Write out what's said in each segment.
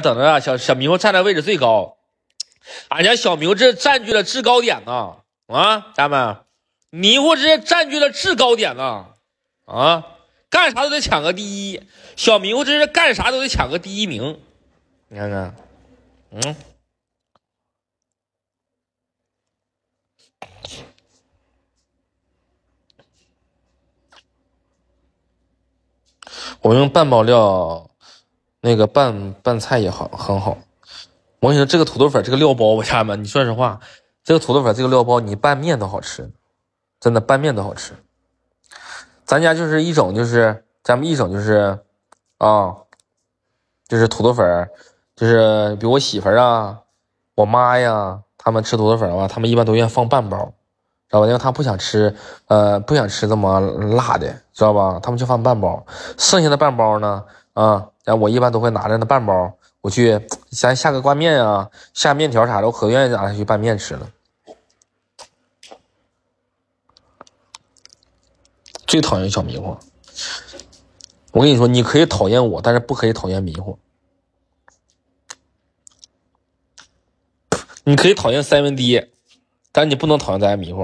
等着啊，小小迷糊占的位置最高，俺家小迷糊这占据了制高点呢，啊，家们，迷糊这占据了制高点呢，啊，干啥都得抢个第一，小迷糊这是干啥都得抢个第一名，你看看，嗯，我用半包料。那个拌拌菜也好很好，我跟你说，这个土豆粉这个料包我家人们，你说实话，这个土豆粉这个料包，你拌面都好吃，真的拌面都好吃。咱家就是一整就是，咱们一整就是，啊，就是土豆粉，就是比如我媳妇儿啊，我妈呀，他们吃土豆粉的话，他们一般都愿意放半包，知道吧？因为他不想吃，呃，不想吃这么辣的，知道吧？他们就放半包，剩下的半包呢？啊，然后我一般都会拿着那半包，我去咱下个挂面啊，下面条啥的，我可愿意拿它去拌面吃了。最讨厌小迷糊，我跟你说，你可以讨厌我，但是不可以讨厌迷糊。你可以讨厌 seven 爹，但你不能讨厌咱家迷糊。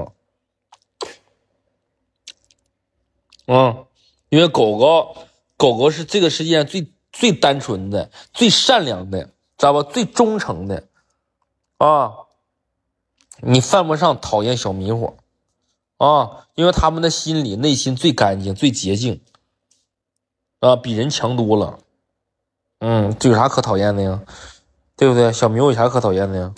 啊，因为狗狗。狗狗是这个世界上最最单纯的、最善良的，知道吧？最忠诚的，啊！你犯不上讨厌小迷糊，啊，因为它们的心里、内心最干净、最洁净，啊，比人强多了。嗯，有啥可讨厌的呀？对不对？小迷糊有啥可讨厌的呀？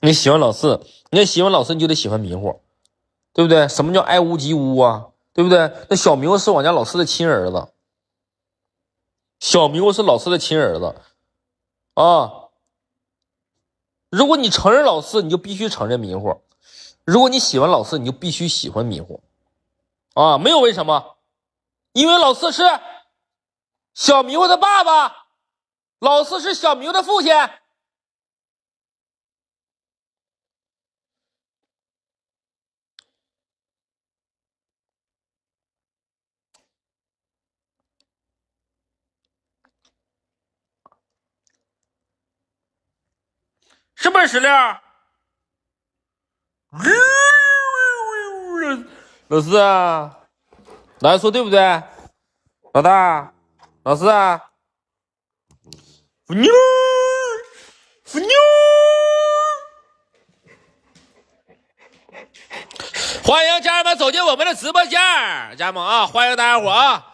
你喜欢老四，你要喜欢老四，你就得喜欢迷糊，对不对？什么叫爱屋及乌啊？对不对？那小迷糊是我家老四的亲儿子，小迷糊是老四的亲儿子，啊！如果你承认老四，你就必须承认迷糊；如果你喜欢老四，你就必须喜欢迷糊。啊，没有为什么，因为老四是小迷糊的爸爸，老四是小迷糊的父亲。什么石榴？老四啊，来说对不对？老大，老四啊，福妞，福妞，欢迎家人们走进我们的直播间，家人们啊！欢迎大家伙啊！